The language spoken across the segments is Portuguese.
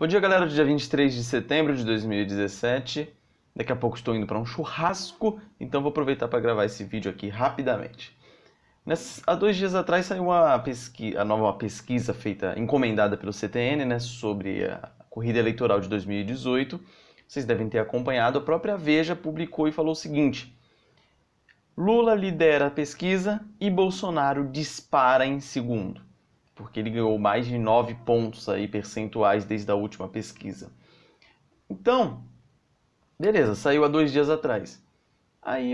Bom dia, galera. dia 23 de setembro de 2017. Daqui a pouco estou indo para um churrasco, então vou aproveitar para gravar esse vídeo aqui rapidamente. Nessa, há dois dias atrás saiu uma pesquisa, a nova pesquisa feita, encomendada pelo CTN, né, sobre a corrida eleitoral de 2018. Vocês devem ter acompanhado. A própria Veja publicou e falou o seguinte: Lula lidera a pesquisa e Bolsonaro dispara em segundo porque ele ganhou mais de 9 pontos aí percentuais desde a última pesquisa. Então, beleza, saiu há dois dias atrás. Aí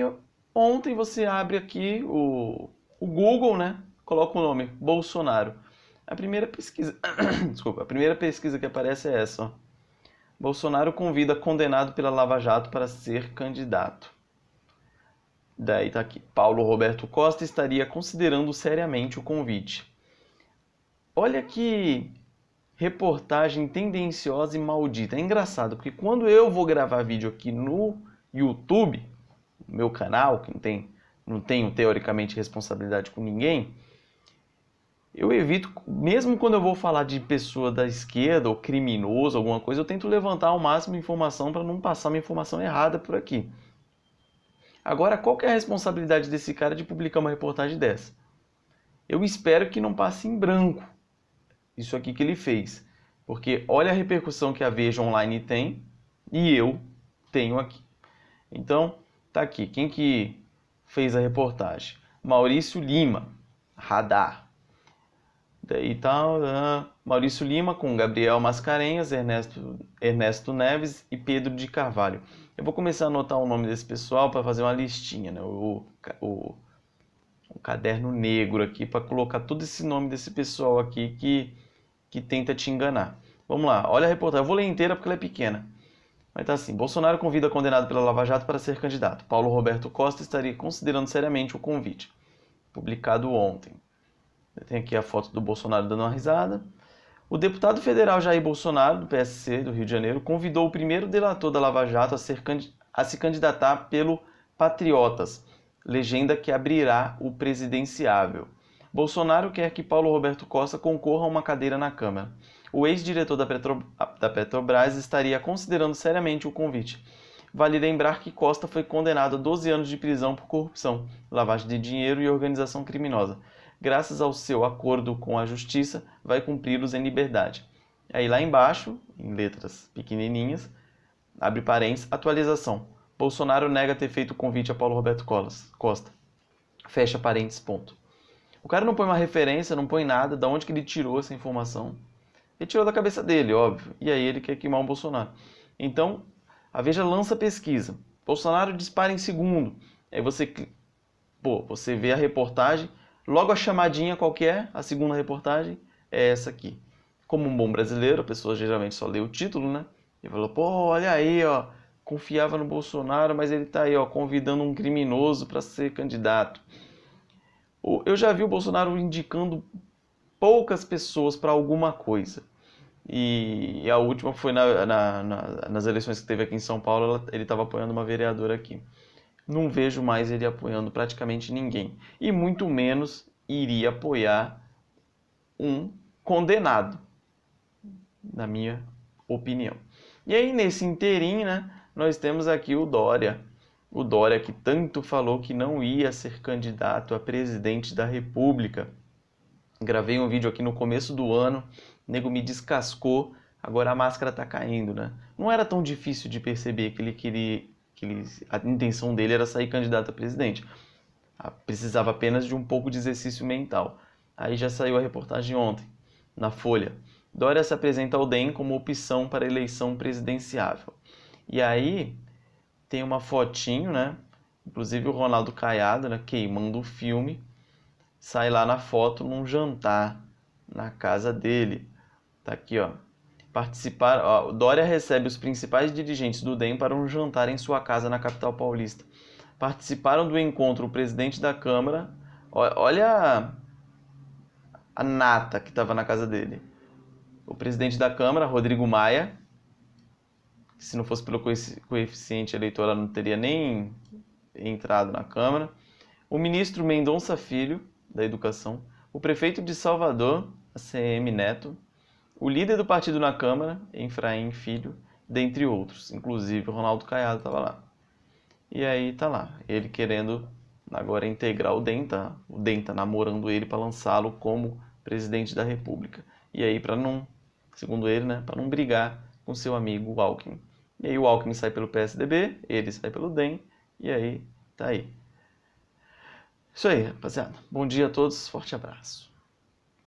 ontem você abre aqui o, o Google, né? Coloca o nome Bolsonaro. A primeira pesquisa, desculpa, a primeira pesquisa que aparece é essa. Ó. Bolsonaro convida condenado pela Lava Jato para ser candidato. Daí tá aqui. Paulo Roberto Costa estaria considerando seriamente o convite. Olha que reportagem tendenciosa e maldita. É engraçado, porque quando eu vou gravar vídeo aqui no YouTube, meu canal, que não, tem, não tenho teoricamente responsabilidade com ninguém, eu evito, mesmo quando eu vou falar de pessoa da esquerda ou criminoso, alguma coisa, eu tento levantar ao máximo informação para não passar uma informação errada por aqui. Agora, qual que é a responsabilidade desse cara de publicar uma reportagem dessa? Eu espero que não passe em branco isso aqui que ele fez. Porque olha a repercussão que a Veja Online tem e eu tenho aqui. Então, tá aqui. Quem que fez a reportagem? Maurício Lima, Radar. Daí tal, tá, Maurício Lima com Gabriel Mascarenhas, Ernesto, Ernesto Neves e Pedro de Carvalho. Eu vou começar a anotar o nome desse pessoal para fazer uma listinha, né? O, o, caderno negro aqui para colocar todo esse nome desse pessoal aqui que que tenta te enganar. Vamos lá, olha a reportagem. Eu vou ler inteira porque ela é pequena. Mas tá assim: Bolsonaro convida condenado pela Lava Jato para ser candidato. Paulo Roberto Costa estaria considerando seriamente o convite. Publicado ontem. Tem aqui a foto do Bolsonaro dando uma risada. O deputado federal Jair Bolsonaro, do PSC do Rio de Janeiro, convidou o primeiro delator da Lava Jato a, ser, a se candidatar pelo Patriotas, legenda que abrirá o presidenciável. Bolsonaro quer que Paulo Roberto Costa concorra a uma cadeira na Câmara. O ex-diretor da, Petro... da Petrobras estaria considerando seriamente o convite. Vale lembrar que Costa foi condenado a 12 anos de prisão por corrupção, lavagem de dinheiro e organização criminosa. Graças ao seu acordo com a justiça, vai cumpri-los em liberdade. Aí lá embaixo, em letras pequenininhas, abre parênteses, atualização. Bolsonaro nega ter feito o convite a Paulo Roberto Costa. Fecha parênteses, ponto. O cara não põe uma referência, não põe nada, da onde que ele tirou essa informação. Ele tirou da cabeça dele, óbvio. E aí ele quer queimar o Bolsonaro. Então, a Veja lança pesquisa. Bolsonaro dispara em segundo. Aí você, pô, você vê a reportagem, logo a chamadinha qualquer, é? a segunda reportagem é essa aqui. Como um bom brasileiro, a pessoa geralmente só lê o título, né? E falou, pô, olha aí, ó, confiava no Bolsonaro, mas ele tá aí, ó, convidando um criminoso para ser candidato eu já vi o Bolsonaro indicando poucas pessoas para alguma coisa. E, e, a última foi na, na, na, nas eleições que teve aqui em São Paulo, ela, ele estava apoiando uma vereadora aqui. Não vejo mais ele apoiando praticamente ninguém. E muito menos iria apoiar um condenado, na minha opinião. E aí, nesse inteirinho, né, nós temos aqui o Dória o Dória que tanto falou que não ia ser candidato a presidente da República. Gravei um vídeo aqui no começo do ano, o nego me descascou, agora a máscara tá caindo, né? Não era tão difícil de perceber que ele queria que ele, a intenção dele era sair candidato a presidente. Ah, precisava apenas de um pouco de exercício mental. Aí já saiu a reportagem ontem, na Folha. Dória se apresenta ao DEM como opção para eleição presidenciável. E aí, tem uma fotinho, né? Inclusive o Ronaldo Caiado, né? Queimando o filme. Sai lá na foto num jantar na casa dele. Tá aqui, ó. Participar, ó, Dória recebe os principais dirigentes do DEM para um jantar em sua casa na capital paulista. Participaram do encontro o presidente da Câmara. Ó, olha a, a nata que estava na casa dele. O presidente da Câmara, Rodrigo Maia, se não fosse pelo coeficiente eleitoral não teria nem entrado na Câmara, o ministro Mendonça Filho, da Educação, o prefeito de Salvador, ACM Neto, o líder do partido na Câmara, Efraim Filho, dentre outros. Inclusive, o Ronaldo Caiado estava lá. E aí tá lá, ele querendo agora integrar o Denta, o Denta namorando ele para lançá-lo como presidente da República. E aí para não, segundo ele, né, para não brigar com seu amigo Alckmin. E aí o Alckmin sai pelo PSDB, ele sai pelo DEM, e aí tá aí. Isso aí, rapaziada. Bom dia a todos, forte abraço.